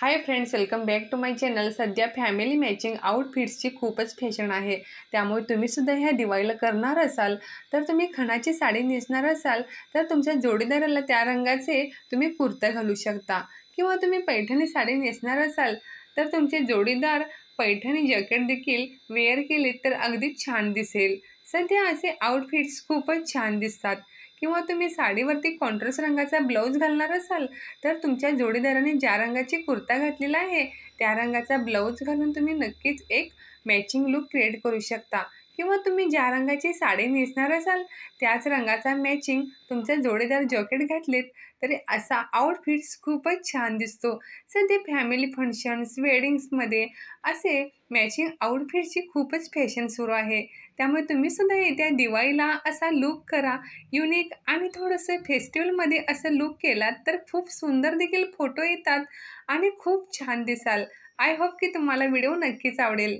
high friends welcome back to my channel सध्या family matching आउटफिट्सची खूपच फॅशन आहे त्यामुळे तुम्हीसुद्धा ह्या दिवाळीला करणार असाल तर तुम्ही खणाची साडी नेसणार असाल तर तुमच्या जोडीदाराला त्या रंगाचे तुम्ही कुर्ता घालू शकता किंवा तुम्ही पैठणी साडी नेसणार असाल तर तुमचे जोडीदार पैठणी जॅकेट देखील वेअर केले तर अगदी छान दिसेल सध्या असे आउटफिट्स खूपच छान दिसतात किंवा तुम्ही साडीवरती कॉन्ट्रास्ट रंगाचा ब्लाऊज घालणार असाल तर तुमच्या जोडीदाराने ज्या रंगाची कुर्ता घातलेला आहे त्या रंगाचा ब्लाऊज घालून तुम्ही नक्कीच एक मॅचिंग लुक क्रिएट करू शकता किंवा तुम्ही ज्या रंगाची साडी नेसणार असाल त्याच रंगाचा मॅचिंग तुमच्या जोडेदार जॉकेट घातलेत तरी असा आउटफिट्स खूपच छान दिसतो सध्या फॅमिली फंक्शन्स वेडिंग्समध्ये असे मॅचिंग आउटफिटची खूपच फॅशन सुरू आहे त्यामुळे तुम्हीसुद्धा येत्या दिवाळीला असा लूक करा युनिक आणि थोडंसं फेस्टिवलमध्ये असं लूक केलात तर खूप सुंदर देखील फोटो येतात आणि खूप छान दिसाल आय होप की तुम्हाला व्हिडिओ नक्कीच आवडेल